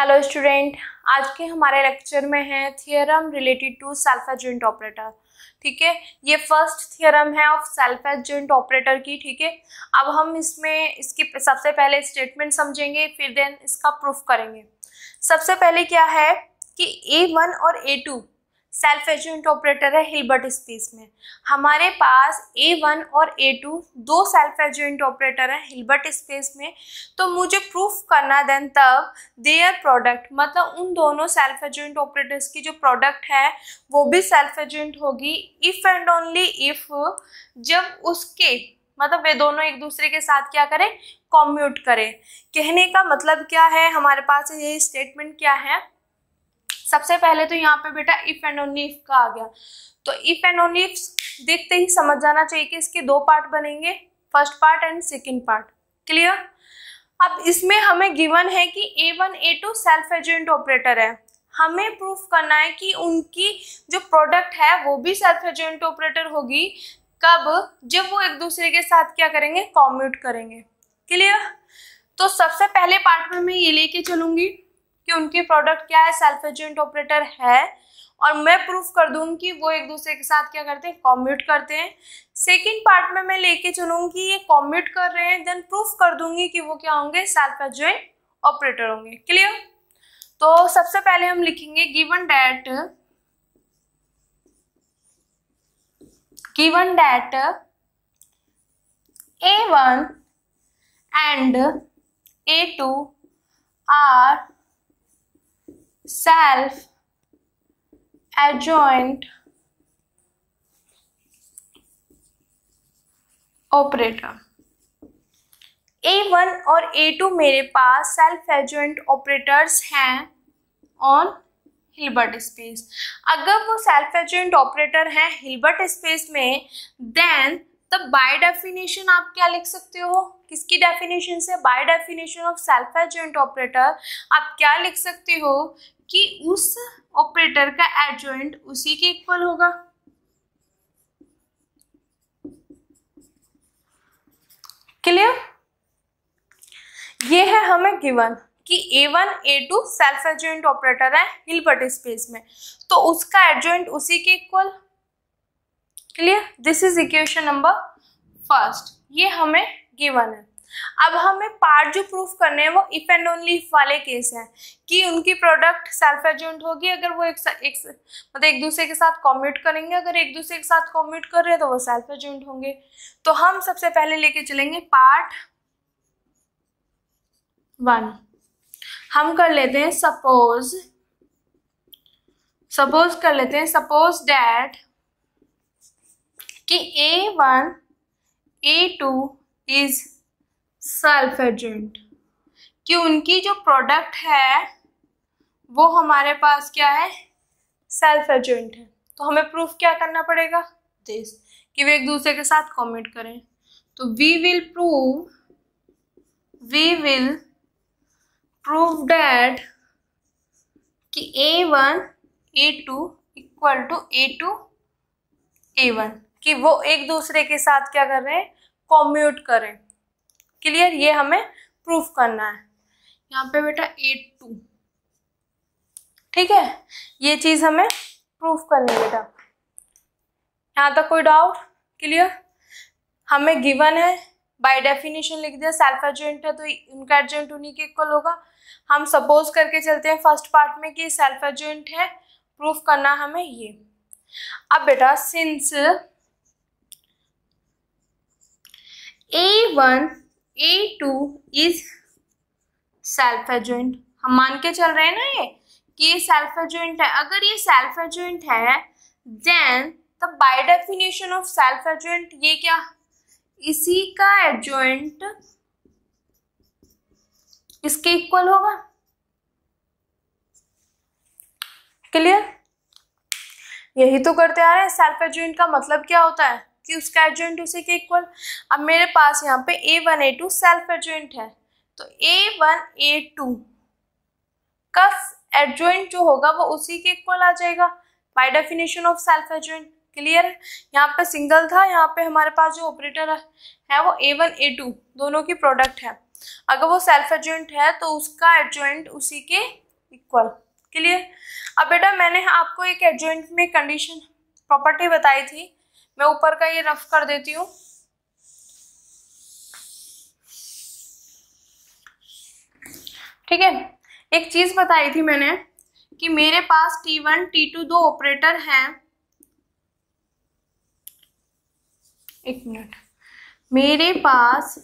hello student आज के हमारे लेक्चर में है theorem related to self adjoint operator ठीक है ये फर्स्ट थियरम है ऑफ सेल्फ एजेंट ऑपरेटर की ठीक है अब हम इसमें इसकी सबसे पहले स्टेटमेंट समझेंगे फिर देन इसका प्रूफ करेंगे सबसे पहले क्या है कि ए वन और A two self adjoint operator है हिलबर्ट स्पेस में हमारे पास ए वन और ए टू दो सेल्फ एजेंट ऑपरेटर हैं हिलबर्ट स्पेस में तो मुझे प्रूफ करना देन तब देयर प्रोडक्ट मतलब उन दोनों सेल्फ एजेंट ऑपरेटर्स की जो प्रोडक्ट है वो भी सेल्फ एजेंट होगी इफ़ एंड ओनली इफ़ जब उसके मतलब वे दोनों एक दूसरे के साथ क्या करें कॉम्यूट करें कहने का मतलब क्या है हमारे पास ये स्टेटमेंट क्या है सबसे पहले तो यहाँ पे बेटा इफ एंड ओनली इफ का आ गया तो इफ एंड ओनली इफ देखते ही समझ जाना चाहिए कि इसके दो पार्ट बनेंगे first part and second part clear अब इसमें हमें गिवन है कि A one A two self adjoint operator है हमें प्रूफ करना है कि उनकी जो प्रोडक्ट है वो भी सेल्फ एजेंट ऑपरेटर होगी कब जब वो एक दूसरे के साथ क्या करेंगे कॉम्यूट करेंगे क्लियर तो सबसे पहले पार्ट में मैं ये लेके चलूंगी कि उनकी प्रोडक्ट क्या है सेल्फ एजेंट ऑपरेटर है और मैं प्रूफ कर दूंगी कि वो एक दूसरे के साथ क्या करते हैं कॉम्यूट करते हैं सेकेंड पार्ट में मैं लेके चलूंगी ये कॉम्यूट कर रहे हैं देन प्रूफ कर दूंगी कि वो क्या होंगे सेल्फ एजेंट ऑपरेटर होंगे क्लियर तो सबसे पहले हम लिखेंगे given that given that A one and A two are self adjoint operator A1 और A2 मेरे पास सेल्फ एजेंट ऑपरेटर्स हैं ऑन हिल्बर्ट स्पेस अगर वो सेल्फ एजेंट ऑपरेटर हैं हिल्बर्ट स्पेस में देन तब बाय डेफिनेशन आप क्या लिख सकते हो किसकी डेफिनेशन से by definition of self adjoint operator आप क्या लिख सकते हो कि उस ऑपरेटर का एडजॉइंट उसी के इक्वल होगा क्लियर ये है हमें गिवन कि A one A two self adjoint operator है हिलबर्ट स्पेस में तो उसका एडजॉइंट उसी के equal clear this is equation number first ये हमें गिवन है अब हमें पार्ट जो प्रूफ करने हैं वो इफ एंड ओनली इफ वाले केस हैं कि उनकी प्रोडक्ट सेल्फ एजेंट होगी अगर वो एक, एक मतलब एक दूसरे के साथ कॉम्यूट करेंगे अगर एक दूसरे के साथ कॉम्यूट कर रहे हैं तो वो सेल्फ एजेंट होंगे तो हम सबसे पहले लेके चलेंगे पार्ट वन हम कर लेते हैं सपोज सपोज कर लेते हैं सपोज डैट कि A one A two is self adjoint कि उनकी जो प्रोडक्ट है वो हमारे पास क्या है सेल्फ एजेंट है तो हमें प्रूफ क्या करना पड़ेगा दिस कि वे एक दूसरे के साथ कॉमेंट करें तो we will prove we will prove that कि A one A two equal to A two A one कि वो एक दूसरे के साथ क्या कर रहे हैं कॉम्यूट करें क्लियर ये हमें प्रूफ करना है यहाँ पे बेटा एट टू ठीक है ये चीज़ हमें प्रूफ करनी है बेटा यहाँ तक कोई डाउट क्लियर हमें गिवन है बाय डेफिनेशन लिख दिया सेल्फ एजेंट है तो इनका एजेंट उन्हीं के इक्वल होगा हम सपोज करके चलते हैं फर्स्ट पार्ट में कि सेल्फ एजेंट है प्रूफ करना हमें ये अब बेटा since A one A two is self adjoint हम मान के चल रहे हैं ना ये कि ये सेल्फ एजेंट है अगर ये सेल्फ एजेंट है then the by definition of self adjoint ये क्या इसी का एजेंट इसके इक्वल होगा क्लियर यही तो करते आ रहे हैं सेल्फ एजेंट का मतलब क्या होता है कि उसका एडजेंट उसी के इक्वल अब मेरे पास यहाँ पे A one A two self adjoint है तो ए वन ए टू का एडजॉइंट जो होगा वो उसी के इक्वल आ जाएगा by definition of self adjoint clear है यहाँ पे सिंगल था यहाँ पे हमारे पास जो ऑपरेटर है वो ए वन ए टू दोनों की प्रोडक्ट है अगर वो सेल्फ एडजॉइंट है तो उसका एडजॉइंट उसी के इक्वल क्लियर अब बेटा मैंने आपको एक एडजॉइंट में कंडीशन प्रॉपर्टी बताई थी मैं ऊपर का ये रफ कर देती हूँ ठीक है एक चीज़ बताई थी मैंने कि मेरे पास T1, T2 दो ऑपरेटर हैं एक मिनट मेरे पास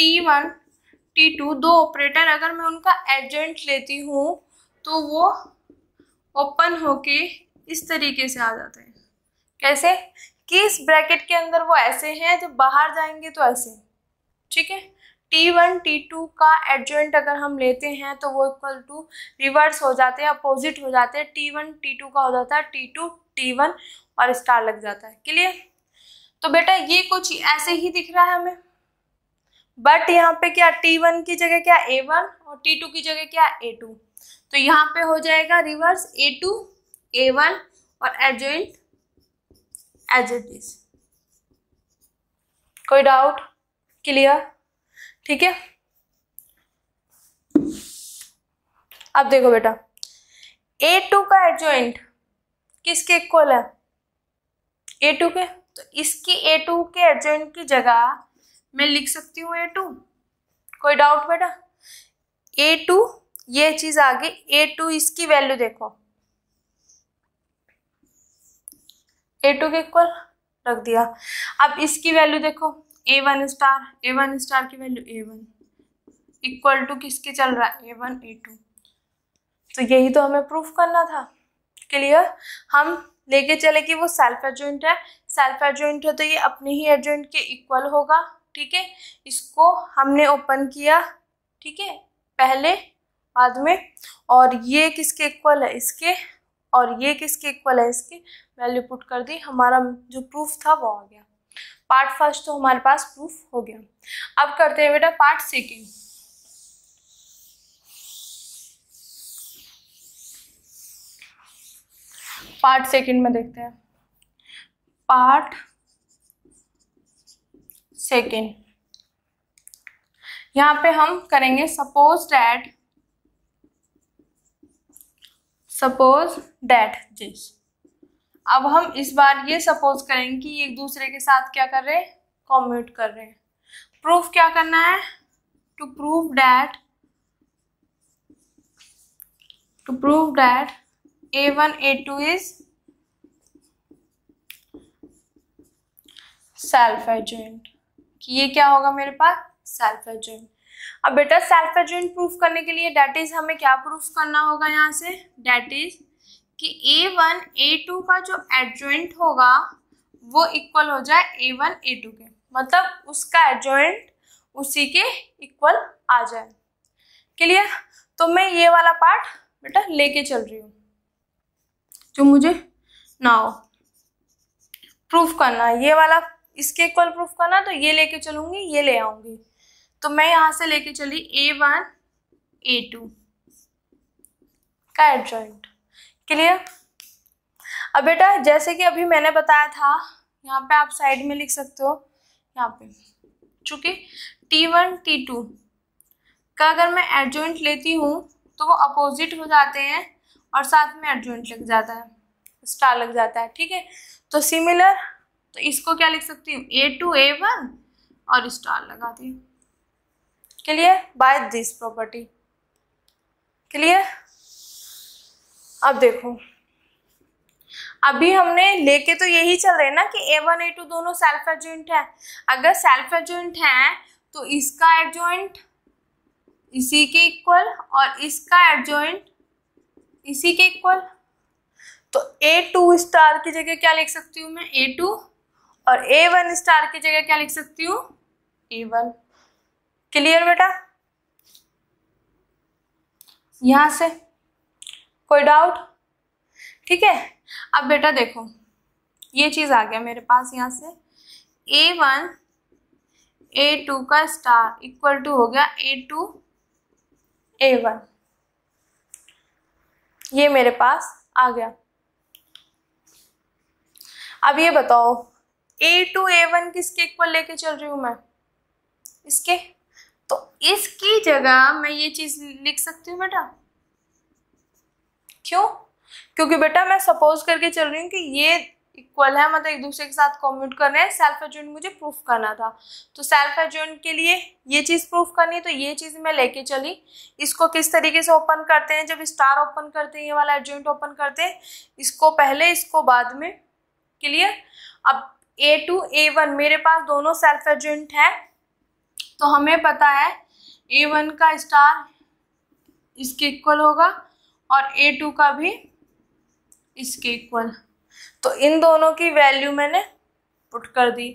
T1, T2 दो ऑपरेटर अगर मैं उनका एजेंट लेती हूँ तो वो ओपन होके इस तरीके से आ जाते हैं कैसे कि इस ब्रैकेट के अंदर वो ऐसे हैं जब बाहर जाएंगे तो ऐसे ठीक है टी वन टी टू का एडजॉइंट अगर हम लेते हैं तो वो इक्वल टू रिवर्स हो जाते हैं अपोजिट हो जाते हैं टी वन टी टू का हो जाता है टी टू टी वन और स्टार लग जाता है क्लियर तो बेटा ये कुछ ऐसे ही दिख रहा है हमें बट यहाँ पे क्या टी वन की जगह क्या ए वन और टी टू की जगह क्या ए टू तो यहाँ पे हो जाएगा reverse A two A one और एडजॉइंट एज इट इज कोई डाउट क्लियर ठीक है अब देखो बेटा ए टू का एडजॉइंट किसके इक्वल है ए टू के तो इसकी ए टू के एडजॉइंट की जगह मैं लिख सकती हूँ ए टू कोई डाउट बेटा ए टू ये चीज़ आ गई ए टू इसकी वैल्यू देखो ए टू के इक्वल रख दिया अब इसकी वैल्यू देखो A one star A one star की value A one equal to किसके चल रहा है ए वन ए टू तो यही तो हमें प्रूफ करना था क्लियर हम लेके चले कि वो सेल्फ एडजॉइंट है सेल्फ एडजॉइंट है तो ये अपने ही एडजॉइंट के इक्वल होगा ठीक है इसको हमने ओपन किया ठीक है पहले बाद में और ये किसके इक्वल है इसके और ये किसके इक्वल है इसके वैल्यू पुट कर दी हमारा जो प्रूफ था वो आ गया पार्ट फर्स्ट तो हमारे पास प्रूफ हो गया अब करते हैं बेटा पार्ट सेकेंड पार्ट सेकेंड में देखते हैं पार्ट सेकेंड यहाँ पे हम करेंगे suppose that suppose that this अब हम इस बार ये सपोज करेंगे कि एक दूसरे के साथ क्या कर रहे हैं कॉम्यूट कर रहे हैं प्रूफ क्या करना है to prove that to prove that A one A two is self adjoint कि ये क्या होगा मेरे पास सेल्फ एजेंट अब बेटा सेल्फ एजेंट प्रूफ करने के लिए डैट इज हमें क्या प्रूफ करना होगा यहाँ से डेट इज कि ए वन ए टू का जो एडजोइंट होगा वो इक्वल हो जाए ए वन ए टू के मतलब उसका एडजोइंट उसी के इक्वल आ जाए क्लियर तो मैं ये वाला पार्ट बेटा लेके चल रही हूँ जो मुझे ना हो प्रूफ करना ये वाला इसके इक्वल प्रूफ करना तो ये लेके चलूंगी ये ले आऊंगी तो मैं यहाँ से लेके चली ए वन ए टू का एडजॉइंट क्लियर अब बेटा जैसे कि अभी मैंने बताया था यहाँ पे आप साइड में लिख सकते हो यहाँ पे चूंकि टी वन टी टू का अगर मैं एडजॉइंट लेती हूँ तो वो अपोजिट हो जाते हैं और साथ में एडजॉइंट लग जाता है स्टार लग जाता है ठीक है तो सिमिलर तो इसको क्या लिख सकती हूँ ए टू ए वन और स्टार लगाती हूँ clear by this property clear अब देखो अभी हमने लेके तो यही चल रहे ना कि ए वन ए टू दोनों सेल्फ एडजॉइंट है अगर सेल्फ एडजॉइंट है तो इसका एडजॉइंट इसी के इक्वल और इसका एडजॉइंट इसी के इक्वल तो ए टू स्टार की जगह क्या लिख सकती हूँ मैं ए टू और ए वन स्टार की जगह क्या लिख सकती हूँ ए वन क्लियर बेटा यहां से कोई डाउट ठीक है अब बेटा देखो ये चीज़ आ गया मेरे पास यहां से ए वन ए टू का स्टार इक्वल टू हो गया ए टू ए वन ये मेरे पास आ गया अब ये बताओ ए टू ए वन किसके इक्वल लेके चल रही हूं मैं इसके तो इसकी जगह मैं ये चीज लिख सकती हूँ बेटा क्यों क्योंकि बेटा मैं सपोज करके चल रही हूँ कि ये इक्वल है मतलब एक दूसरे के साथ कॉम्यूट कर रहे हैं सेल्फ एडजॉइंट मुझे प्रूफ करना था तो सेल्फ एडजॉइंट के लिए ये चीज़ प्रूफ करनी है तो ये चीज़ मैं लेके चली इसको किस तरीके से ओपन करते हैं जब स्टार ओपन करते हैं ये वाला एडजॉइंट ओपन करते हैं इसको पहले इसको बाद में क्लियर अब ए टू ए वन मेरे पास दोनों सेल्फ एडजॉइंट हैं तो हमें पता है ए वन का स्टार इसके इक्वल होगा और ए टू का भी इसके इक्वल तो इन दोनों की वैल्यू मैंने पुट कर दी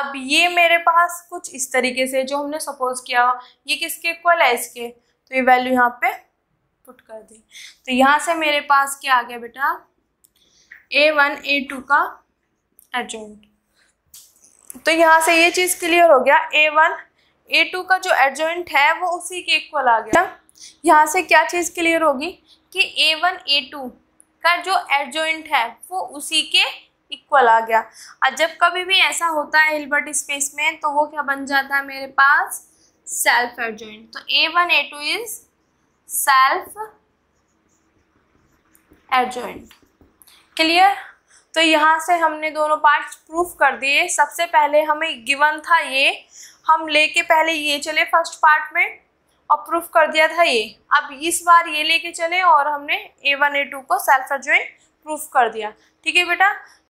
अब ये मेरे पास कुछ इस तरीके से जो हमने सपोज किया ये किसके इक्वल है इसके तो ये वैल्यू यहाँ पे पुट कर दी तो यहाँ से मेरे पास क्या आ गया बेटा ए वन ए टू का एडजॉइंट तो यहाँ से ये चीज़ क्लियर हो गया ए वन ए टू का जो एडजॉइंट है वो उसी के इक्वल आ गया यहाँ से क्या चीज़ क्लियर होगी कि ए वन ए टू का जो एडजॉइंट है वो उसी के इक्वल आ गया और जब कभी भी ऐसा होता है हिलबर्ट स्पेस में तो वो क्या बन जाता है मेरे पास सेल्फ एडजॉइंट तो A one A two is self adjoint clear तो यहाँ से हमने दोनों पार्ट्स प्रूफ कर दिए सबसे पहले हमें गिवन था ये हम लेके पहले ये चले फर्स्ट पार्ट में और प्रूफ कर दिया था ये अब इस बार ये लेके चले और हमने ए वन ए टू को सेल्फ एडजॉइंट प्रूफ कर दिया ठीक है बेटा